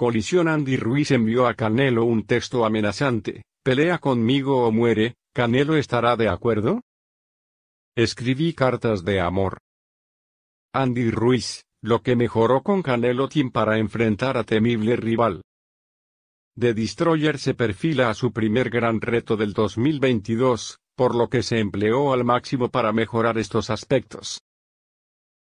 Colisión Andy Ruiz envió a Canelo un texto amenazante, pelea conmigo o muere, ¿Canelo estará de acuerdo? Escribí cartas de amor. Andy Ruiz, lo que mejoró con Canelo Team para enfrentar a temible rival. The Destroyer se perfila a su primer gran reto del 2022, por lo que se empleó al máximo para mejorar estos aspectos.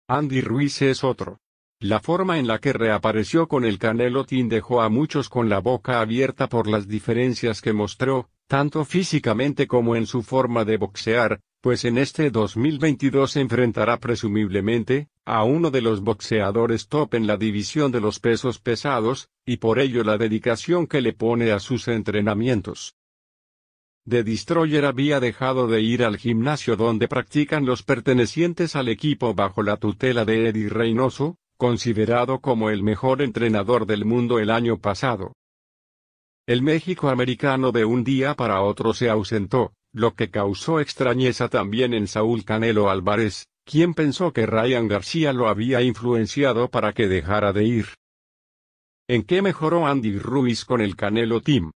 Andy Ruiz es otro, la forma en la que reapareció con el Canelo dejó a muchos con la boca abierta por las diferencias que mostró, tanto físicamente como en su forma de boxear, pues en este 2022 se enfrentará presumiblemente, a uno de los boxeadores top en la división de los pesos pesados, y por ello la dedicación que le pone a sus entrenamientos. The Destroyer había dejado de ir al gimnasio donde practican los pertenecientes al equipo bajo la tutela de Eddie Reynoso, considerado como el mejor entrenador del mundo el año pasado. El México americano de un día para otro se ausentó, lo que causó extrañeza también en Saúl Canelo Álvarez, quien pensó que Ryan García lo había influenciado para que dejara de ir. ¿En qué mejoró Andy Ruiz con el Canelo Team?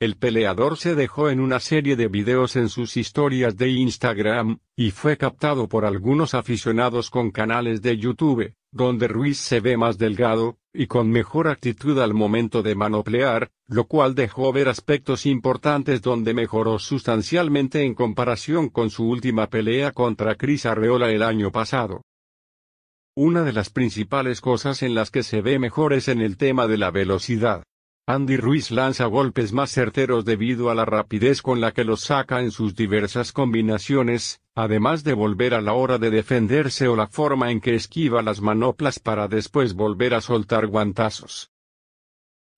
El peleador se dejó en una serie de videos en sus historias de Instagram, y fue captado por algunos aficionados con canales de YouTube, donde Ruiz se ve más delgado, y con mejor actitud al momento de manoplear, lo cual dejó ver aspectos importantes donde mejoró sustancialmente en comparación con su última pelea contra Cris Arreola el año pasado. Una de las principales cosas en las que se ve mejor es en el tema de la velocidad. Andy Ruiz lanza golpes más certeros debido a la rapidez con la que los saca en sus diversas combinaciones, además de volver a la hora de defenderse o la forma en que esquiva las manoplas para después volver a soltar guantazos.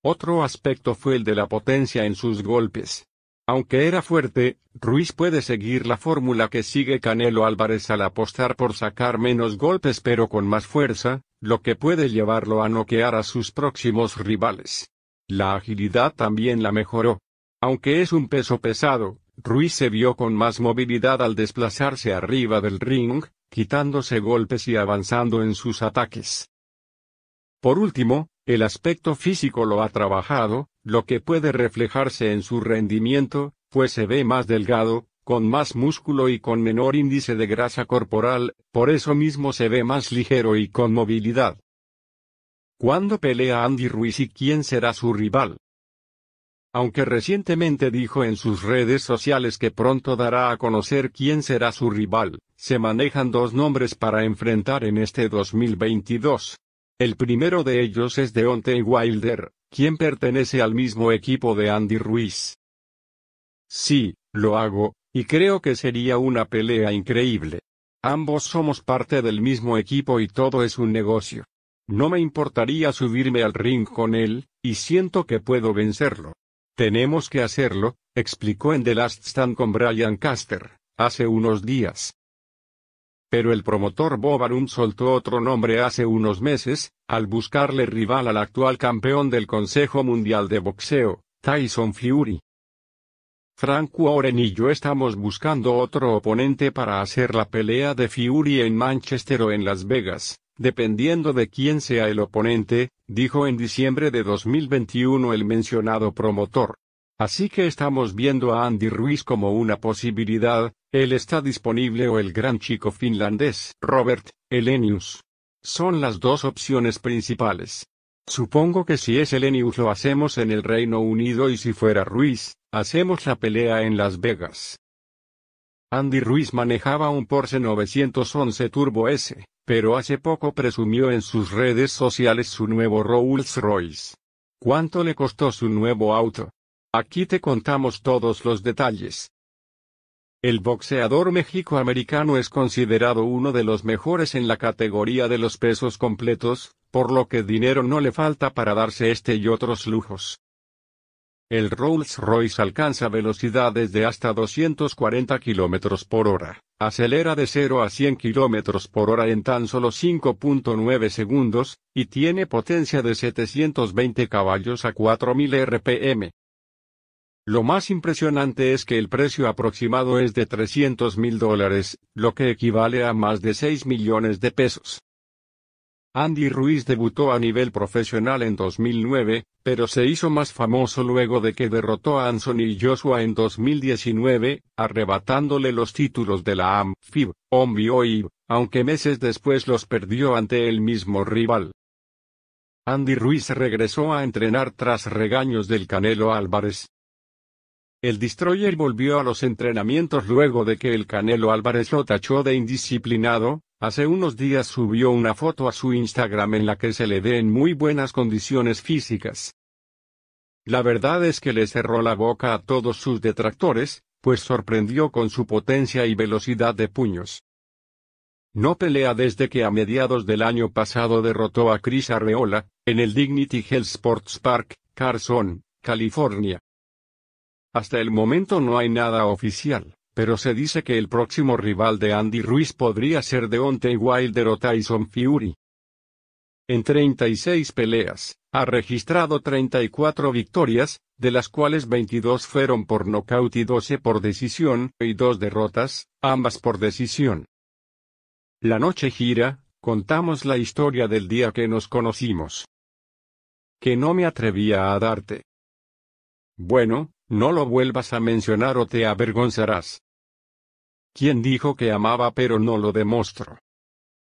Otro aspecto fue el de la potencia en sus golpes. Aunque era fuerte, Ruiz puede seguir la fórmula que sigue Canelo Álvarez al apostar por sacar menos golpes pero con más fuerza, lo que puede llevarlo a noquear a sus próximos rivales. La agilidad también la mejoró. Aunque es un peso pesado, Ruiz se vio con más movilidad al desplazarse arriba del ring, quitándose golpes y avanzando en sus ataques. Por último, el aspecto físico lo ha trabajado, lo que puede reflejarse en su rendimiento, pues se ve más delgado, con más músculo y con menor índice de grasa corporal, por eso mismo se ve más ligero y con movilidad. ¿Cuándo pelea Andy Ruiz y quién será su rival? Aunque recientemente dijo en sus redes sociales que pronto dará a conocer quién será su rival, se manejan dos nombres para enfrentar en este 2022. El primero de ellos es Deontay Wilder, quien pertenece al mismo equipo de Andy Ruiz. Sí, lo hago, y creo que sería una pelea increíble. Ambos somos parte del mismo equipo y todo es un negocio. No me importaría subirme al ring con él, y siento que puedo vencerlo. Tenemos que hacerlo, explicó en The Last Stand con Brian Caster, hace unos días. Pero el promotor Bob Arum soltó otro nombre hace unos meses, al buscarle rival al actual campeón del Consejo Mundial de Boxeo, Tyson Fury. Frank Warren y yo estamos buscando otro oponente para hacer la pelea de Fury en Manchester o en Las Vegas, dependiendo de quién sea el oponente, dijo en diciembre de 2021 el mencionado promotor. Así que estamos viendo a Andy Ruiz como una posibilidad, él está disponible o el gran chico finlandés Robert Elenius. Son las dos opciones principales. Supongo que si es Elenius lo hacemos en el Reino Unido y si fuera Ruiz, hacemos la pelea en Las Vegas. Andy Ruiz manejaba un Porsche 911 Turbo S, pero hace poco presumió en sus redes sociales su nuevo Rolls Royce. ¿Cuánto le costó su nuevo auto? Aquí te contamos todos los detalles. El boxeador mexico-americano es considerado uno de los mejores en la categoría de los pesos completos, por lo que dinero no le falta para darse este y otros lujos el Rolls-Royce alcanza velocidades de hasta 240 km por hora, acelera de 0 a 100 km por hora en tan solo 5.9 segundos, y tiene potencia de 720 caballos a 4000 rpm. Lo más impresionante es que el precio aproximado es de 300 mil dólares, lo que equivale a más de 6 millones de pesos. Andy Ruiz debutó a nivel profesional en 2009, pero se hizo más famoso luego de que derrotó a Anthony Joshua en 2019, arrebatándole los títulos de la Amphib, aunque meses después los perdió ante el mismo rival. Andy Ruiz regresó a entrenar tras regaños del Canelo Álvarez. El Destroyer volvió a los entrenamientos luego de que el Canelo Álvarez lo tachó de indisciplinado, Hace unos días subió una foto a su Instagram en la que se le ve en muy buenas condiciones físicas. La verdad es que le cerró la boca a todos sus detractores, pues sorprendió con su potencia y velocidad de puños. No pelea desde que a mediados del año pasado derrotó a Chris Arreola, en el Dignity Health Sports Park, Carson, California. Hasta el momento no hay nada oficial pero se dice que el próximo rival de Andy Ruiz podría ser Deontay Wilder o Tyson Fury. En 36 peleas, ha registrado 34 victorias, de las cuales 22 fueron por nocaut y 12 por decisión, y dos derrotas, ambas por decisión. La noche gira, contamos la historia del día que nos conocimos. Que no me atrevía a darte. Bueno, no lo vuelvas a mencionar o te avergonzarás. ¿Quién dijo que amaba pero no lo demostró?